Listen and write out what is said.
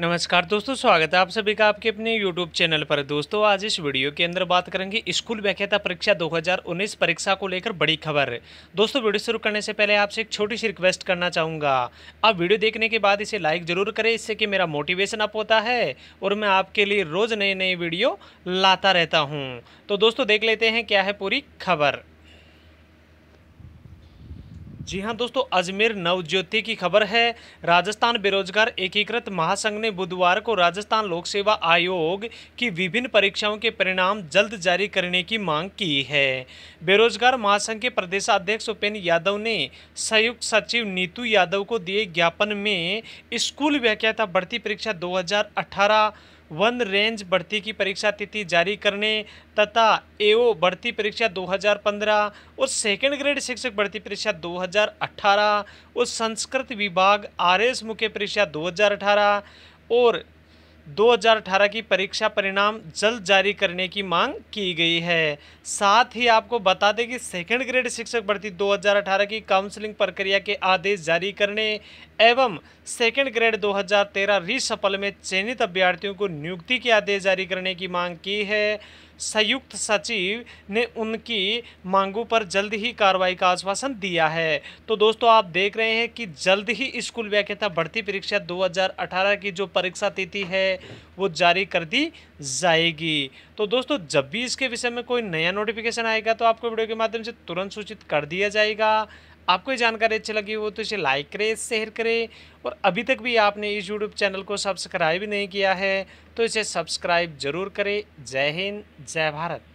नमस्कार दोस्तों स्वागत है आप सभी का आपके अपने यूट्यूब चैनल पर दोस्तों आज इस वीडियो के अंदर बात करेंगे स्कूल व्याख्याता परीक्षा 2019 परीक्षा को लेकर बड़ी खबर दोस्तों वीडियो शुरू करने से पहले आपसे एक छोटी सी रिक्वेस्ट करना चाहूँगा आप वीडियो देखने के बाद इसे लाइक जरूर करें इससे कि मेरा मोटिवेशन अप होता है और मैं आपके लिए रोज़ नए नए वीडियो लाता रहता हूँ तो दोस्तों देख लेते हैं क्या है पूरी खबर जी हाँ दोस्तों अजमेर नवज्योति की खबर है राजस्थान बेरोजगार एकीकृत महासंघ ने बुधवार को राजस्थान लोक सेवा आयोग की विभिन्न परीक्षाओं के परिणाम जल्द जारी करने की मांग की है बेरोजगार महासंघ के प्रदेशाध्यक्ष उपेन्द्र यादव ने संयुक्त सचिव नीतू यादव को दिए ज्ञापन में स्कूल व्याख्याता भर्ती परीक्षा दो वन रेंज भर्ती की परीक्षा तिथि जारी करने तथा एओ भर्ती परीक्षा 2015 और सेकेंड ग्रेड शिक्षक भर्ती परीक्षा 2018 और संस्कृत विभाग आरएस मुख्य परीक्षा 2018 और 2018 की परीक्षा परिणाम जल्द जारी करने की मांग की गई है साथ ही आपको बता दें कि सेकेंड ग्रेड शिक्षक भर्ती 2018 की काउंसलिंग प्रक्रिया के आदेश जारी करने एवं सेकेंड ग्रेड 2013 रिसफल में चयनित अभ्यर्थियों को नियुक्ति के आदेश जारी करने की मांग की है संयुक्त सचिव ने उनकी मांगों पर जल्द ही कार्रवाई का आश्वासन दिया है तो दोस्तों आप देख रहे हैं कि जल्द ही स्कूल व्याख्याता भर्ती परीक्षा 2018 की जो परीक्षा तिथि है है वो जारी कर दी जाएगी तो दोस्तों जब भी इसके विषय में कोई नया नोटिफिकेशन आएगा तो आपको वीडियो के माध्यम से तुरंत सूचित कर दिया जाएगा आपको ये जानकारी अच्छी लगी हो तो इसे लाइक करें शेयर करें और अभी तक भी आपने इस यूट्यूब चैनल को सब्सक्राइब नहीं किया है तो इसे सब्सक्राइब जरूर करें जय हिंद जय भारत